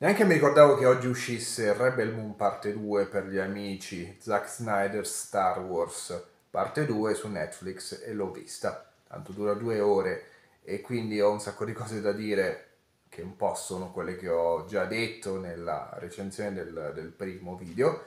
Neanche mi ricordavo che oggi uscisse Rebel Moon parte 2 per gli amici, Zack Snyder Star Wars parte 2 su Netflix e l'ho vista. Tanto dura due ore e quindi ho un sacco di cose da dire che un po' sono quelle che ho già detto nella recensione del, del primo video.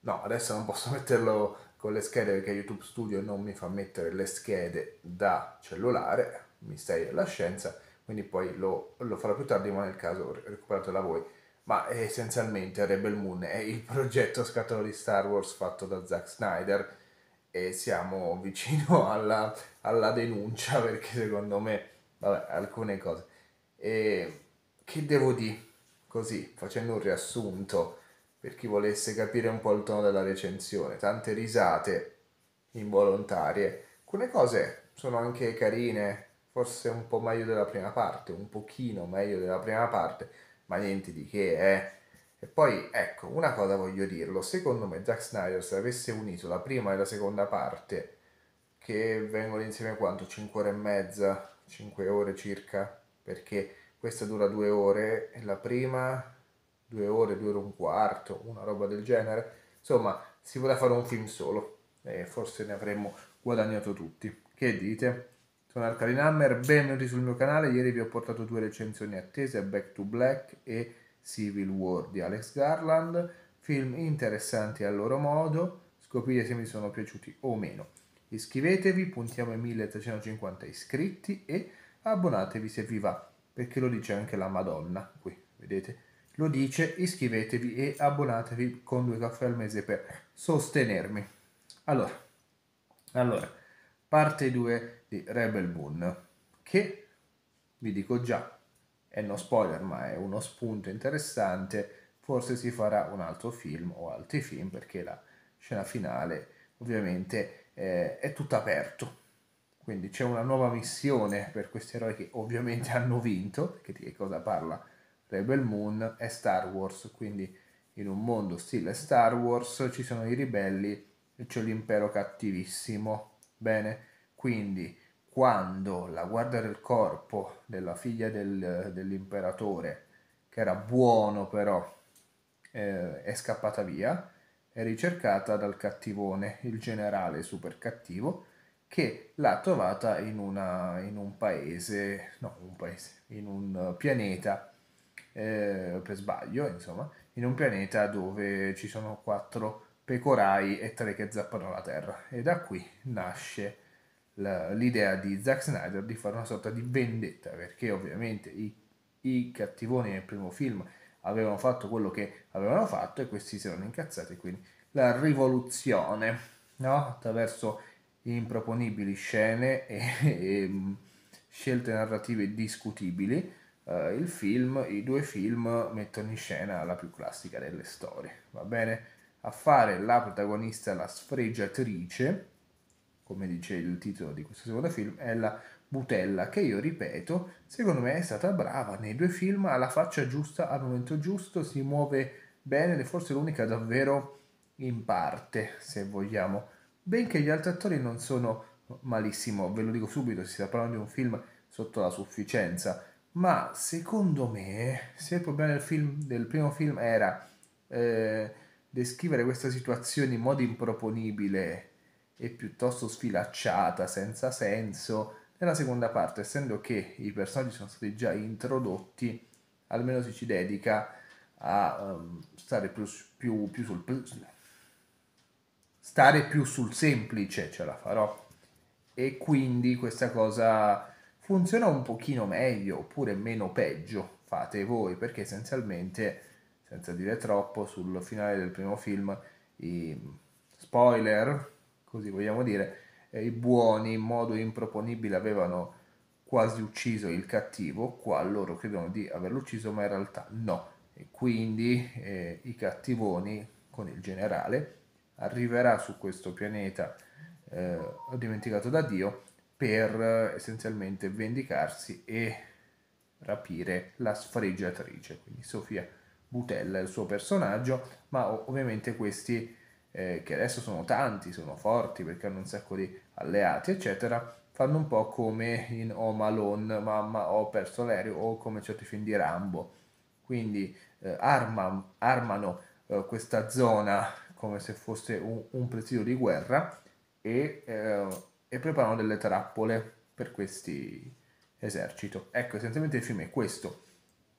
No, adesso non posso metterlo con le schede perché YouTube Studio non mi fa mettere le schede da cellulare, mi stai alla scienza quindi poi lo, lo farò più tardi, ma nel caso recuperato da voi. Ma eh, essenzialmente Rebel Moon è il progetto scatolo di Star Wars fatto da Zack Snyder e siamo vicino alla, alla denuncia perché secondo me, vabbè, alcune cose. E che devo dire? Così, facendo un riassunto per chi volesse capire un po' il tono della recensione, tante risate involontarie, alcune cose sono anche carine, forse un po' meglio della prima parte, un pochino meglio della prima parte, ma niente di che, eh. E poi, ecco, una cosa voglio dirlo, secondo me Zack Snyder se avesse unito la prima e la seconda parte, che vengono insieme quanto? 5 ore e mezza, 5 ore circa, perché questa dura 2 ore e la prima 2 ore, 2 ore e un quarto, una roba del genere, insomma si poteva fare un film solo e forse ne avremmo guadagnato tutti. Che dite? Sono Arcadin Hammer, benvenuti sul mio canale. Ieri vi ho portato due recensioni attese, Back to Black e Civil War di Alex Garland, film interessanti al loro modo, scoprire se mi sono piaciuti o meno. Iscrivetevi, puntiamo ai 1350 iscritti e abbonatevi se vi va, perché lo dice anche la Madonna qui, vedete? Lo dice, iscrivetevi e abbonatevi con due caffè al mese per sostenermi. Allora, allora parte 2 di Rebel Moon, che vi dico già, è uno spoiler ma è uno spunto interessante, forse si farà un altro film o altri film perché la scena finale ovviamente eh, è tutto aperto. Quindi c'è una nuova missione per questi eroi che ovviamente hanno vinto, perché di che cosa parla Rebel Moon è Star Wars, quindi in un mondo stile Star Wars ci sono i ribelli e c'è l'impero cattivissimo Bene, quindi quando la guardia del corpo della figlia del, dell'imperatore, che era buono però, eh, è scappata via, è ricercata dal cattivone, il generale super cattivo, che l'ha trovata in, una, in un paese, no, un paese, in un pianeta, eh, per sbaglio, insomma, in un pianeta dove ci sono quattro pecorai e tre che zappano la terra. E da qui nasce l'idea di Zack Snyder di fare una sorta di vendetta, perché ovviamente i, i cattivoni nel primo film avevano fatto quello che avevano fatto e questi si erano incazzati, quindi la rivoluzione, no? attraverso improponibili scene e, e mm, scelte narrative discutibili, eh, il film, i due film mettono in scena la più classica delle storie, va bene? a fare la protagonista, la sfregiatrice, come dice il titolo di questo secondo film, è la Butella, che io ripeto, secondo me è stata brava nei due film, ha la faccia giusta al momento giusto, si muove bene ed è forse l'unica davvero in parte, se vogliamo, benché gli altri attori non sono malissimo, ve lo dico subito, si sta parlando di un film sotto la sufficienza, ma secondo me, se il problema del, film, del primo film era... Eh, descrivere questa situazione in modo improponibile e piuttosto sfilacciata, senza senso, nella seconda parte, essendo che i personaggi sono stati già introdotti, almeno si ci dedica a um, stare più, più, più sul stare più sul semplice, ce la farò. E quindi questa cosa funziona un pochino meglio oppure meno peggio, fate voi, perché essenzialmente senza dire troppo, sul finale del primo film i spoiler, così vogliamo dire, i buoni in modo improponibile avevano quasi ucciso il cattivo, qua loro credono di averlo ucciso, ma in realtà no. E quindi eh, i cattivoni con il generale arriverà su questo pianeta eh, dimenticato da Dio per eh, essenzialmente vendicarsi e rapire la sfregiatrice, quindi Sofia Butella, il suo personaggio, ma ovviamente questi eh, che adesso sono tanti, sono forti perché hanno un sacco di alleati, eccetera, fanno un po' come in Oh Malone, Mamma ho perso l'aereo o come certi film di Rambo. Quindi eh, arma, armano eh, questa zona come se fosse un, un presidio di guerra e, eh, e preparano delle trappole per questi esercito. Ecco, essenzialmente il film è questo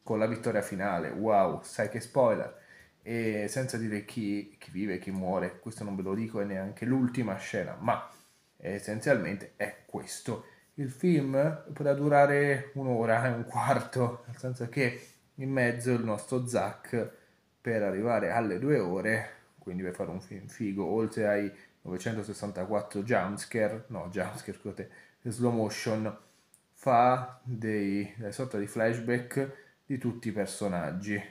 con la vittoria finale. Wow, sai che spoiler! E senza dire chi, chi vive e chi muore, questo non ve lo dico, è neanche l'ultima scena, ma essenzialmente è questo. Il film potrà durare un'ora e eh, un quarto, nel senso che in mezzo il nostro Zack per arrivare alle due ore, quindi per fare un film figo, oltre ai 964 jumpscare, no jumpscare, scusate, slow motion, fa dei, delle sorte di flashback di tutti i personaggi,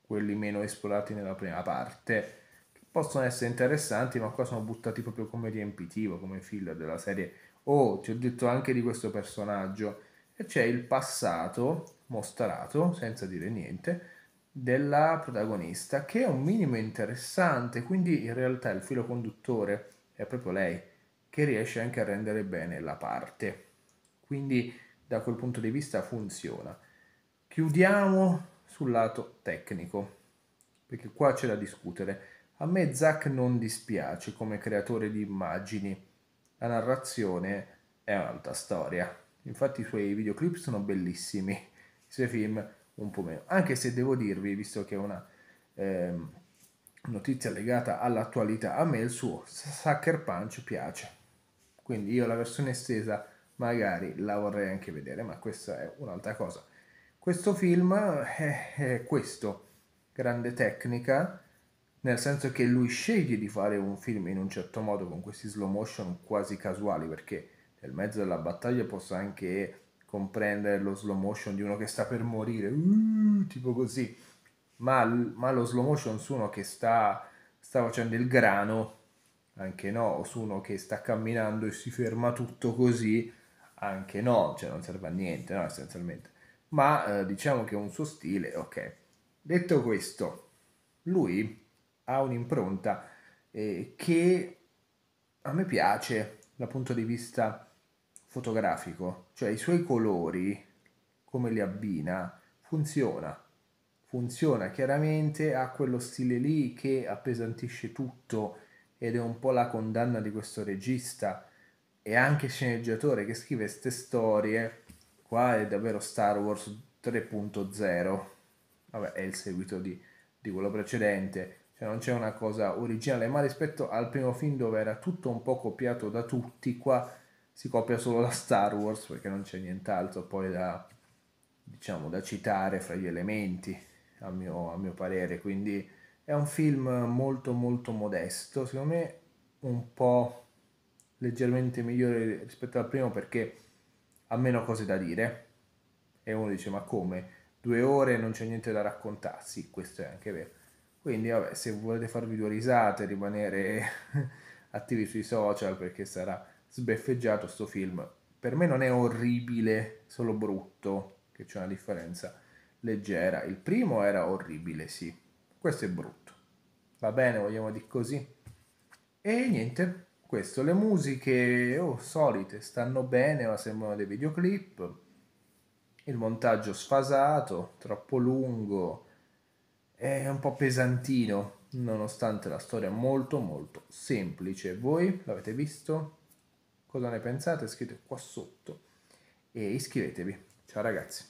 quelli meno esplorati nella prima parte, che possono essere interessanti, ma qua sono buttati proprio come riempitivo, come filler della serie. Oh, ti ho detto anche di questo personaggio. E c'è il passato mostrato, senza dire niente, della protagonista, che è un minimo interessante, quindi in realtà il filo conduttore è proprio lei, che riesce anche a rendere bene la parte. Quindi da quel punto di vista funziona chiudiamo sul lato tecnico, perché qua c'è da discutere. A me Zack non dispiace come creatore di immagini, la narrazione è un'altra storia. Infatti i suoi videoclip sono bellissimi, i suoi film un po' meno. Anche se devo dirvi, visto che è una eh, notizia legata all'attualità, a me il suo Sucker Punch piace. Quindi io la versione estesa magari la vorrei anche vedere, ma questa è un'altra cosa. Questo film è, è questo, grande tecnica, nel senso che lui sceglie di fare un film in un certo modo con questi slow motion quasi casuali, perché nel mezzo della battaglia posso anche comprendere lo slow motion di uno che sta per morire, uh, tipo così, ma, ma, lo slow motion su uno che sta, sta facendo il grano, anche no, o su uno che sta camminando e si ferma tutto così, anche no, cioè non serve a niente, no, essenzialmente ma eh, diciamo che è un suo stile, ok. Detto questo, lui ha un'impronta eh, che a me piace dal punto di vista fotografico, cioè i suoi colori, come li abbina, funziona. Funziona chiaramente, ha quello stile lì che appesantisce tutto ed è un po' la condanna di questo regista e anche sceneggiatore che scrive queste storie Qua è davvero Star Wars 3.0. Vabbè, è il seguito di, di quello precedente. Cioè non c'è una cosa originale, ma rispetto al primo film dove era tutto un po' copiato da tutti, qua si copia solo da Star Wars perché non c'è nient'altro poi da, diciamo, da citare fra gli elementi, a mio, a mio parere. Quindi è un film molto molto modesto, secondo me un po' leggermente migliore rispetto al primo perché ha meno cose da dire. E uno dice, ma come? Due ore e non c'è niente da raccontarsi, questo è anche vero. Quindi, vabbè, se volete farvi due risate, rimanere attivi sui social perché sarà sbeffeggiato sto film, per me non è orribile, solo brutto, che c'è una differenza leggera. Il primo era orribile, sì. Questo è brutto. Va bene, vogliamo dire così. E niente, questo, le musiche, oh, solite, stanno bene ma sembrano dei videoclip, il montaggio sfasato, troppo lungo, è un po' pesantino, nonostante la storia molto molto semplice. Voi l'avete visto? Cosa ne pensate? Scrivete qua sotto e iscrivetevi. Ciao ragazzi.